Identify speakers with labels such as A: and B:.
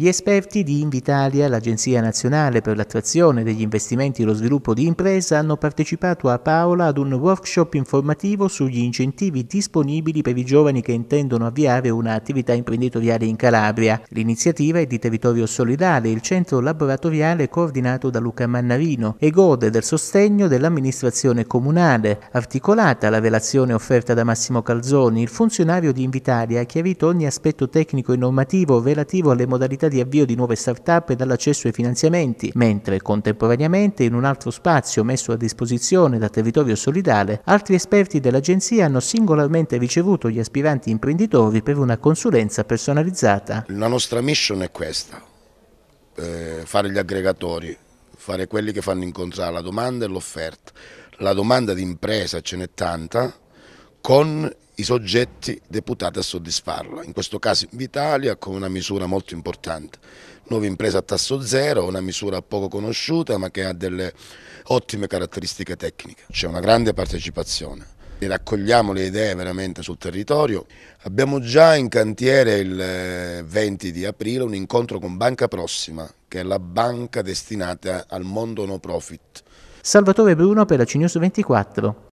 A: Gli esperti di Invitalia, l'Agenzia Nazionale per l'Attrazione degli Investimenti e lo Sviluppo di Impresa, hanno partecipato a Paola ad un workshop informativo sugli incentivi disponibili per i giovani che intendono avviare un'attività imprenditoriale in Calabria. L'iniziativa è di territorio solidale, il centro laboratoriale coordinato da Luca Mannarino e gode del sostegno dell'amministrazione comunale. Articolata la relazione offerta da Massimo Calzoni, il funzionario di Invitalia ha chiarito ogni aspetto tecnico e normativo relativo alle modalità di avvio di nuove start-up e dall'accesso ai finanziamenti, mentre contemporaneamente in un altro spazio messo a disposizione da Territorio Solidale, altri esperti dell'agenzia hanno singolarmente ricevuto gli aspiranti imprenditori per una consulenza personalizzata.
B: La nostra mission è questa, eh, fare gli aggregatori, fare quelli che fanno incontrare la domanda e l'offerta. La domanda di impresa ce n'è tanta con i soggetti deputati a soddisfarlo, in questo caso Vitalia con una misura molto importante, nuova impresa a tasso zero, una misura poco conosciuta ma che ha delle ottime caratteristiche tecniche, c'è una grande partecipazione raccogliamo le idee veramente sul territorio. Abbiamo già in cantiere il 20 eh, di aprile un incontro con Banca Prossima, che è la banca destinata al mondo no profit.
A: Salvatore Bruno per la CNews 24.